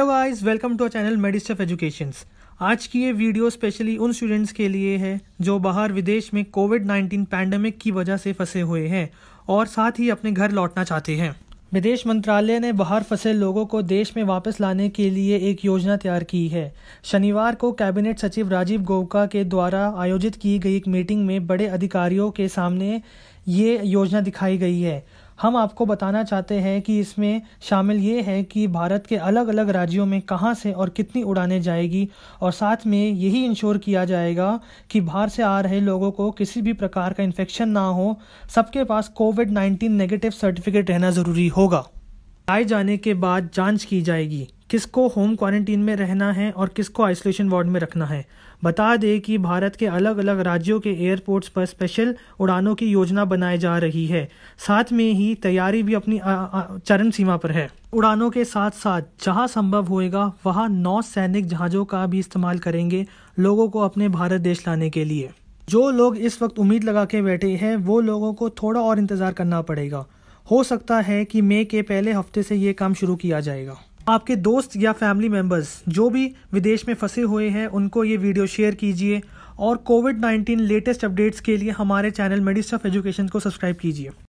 hello guys welcome to channel Medistuff education आज की ये वीडियो स्पेशली उन स्टूडेंट्स के लिए है जो बाहर विदेश में कोविड 19 पैंडमिक की वजह से फंसे हुए हैं और साथ ही अपने घर लौटना चाहते हैं विदेश मंत्रालय ने बाहर फंसे लोगों को देश में वापस लाने के लिए एक योजना तैयार की है शनिवार को कैबिनेट सचिव राजीव गोवका के द्वारा आयोजित की गई एक मीटिंग में बड़े अधिकारियों के सामने ये योजना दिखाई गई है हम आपको बताना चाहते हैं कि इसमें शामिल ये है कि भारत के अलग अलग राज्यों में कहाँ से और कितनी उड़ाने जाएगी और साथ में यही इंश्योर किया जाएगा कि बाहर से आ रहे लोगों को किसी भी प्रकार का इन्फेक्शन ना हो सबके पास कोविड नाइन्टीन नेगेटिव सर्टिफिकेट रहना ज़रूरी होगा आए जाने के बाद जांच की जाएगी किसको होम क्वारंटीन में रहना है और किसको आइसोलेशन वार्ड में रखना है बता दें कि भारत के अलग अलग राज्यों के एयरपोर्ट्स पर स्पेशल उड़ानों की योजना बनाई जा रही है साथ में ही तैयारी भी अपनी चरम सीमा पर है उड़ानों के साथ साथ जहां संभव होएगा वहां नौ सैनिक जहाज़ों का भी इस्तेमाल करेंगे लोगों को अपने भारत देश लाने के लिए जो लोग इस वक्त उम्मीद लगा के बैठे हैं वो लोगों को थोड़ा और इंतज़ार करना पड़ेगा हो सकता है कि मई के पहले हफ्ते से ये काम शुरू किया जाएगा आपके दोस्त या फैमिली मेम्बर्स जो भी विदेश में फंसे हुए हैं उनको ये वीडियो शेयर कीजिए और कोविड नाइन्टीन लेटेस्ट अपडेट्स के लिए हमारे चैनल मेडिस्ट ऑफ एजुकेशन को सब्सक्राइब कीजिए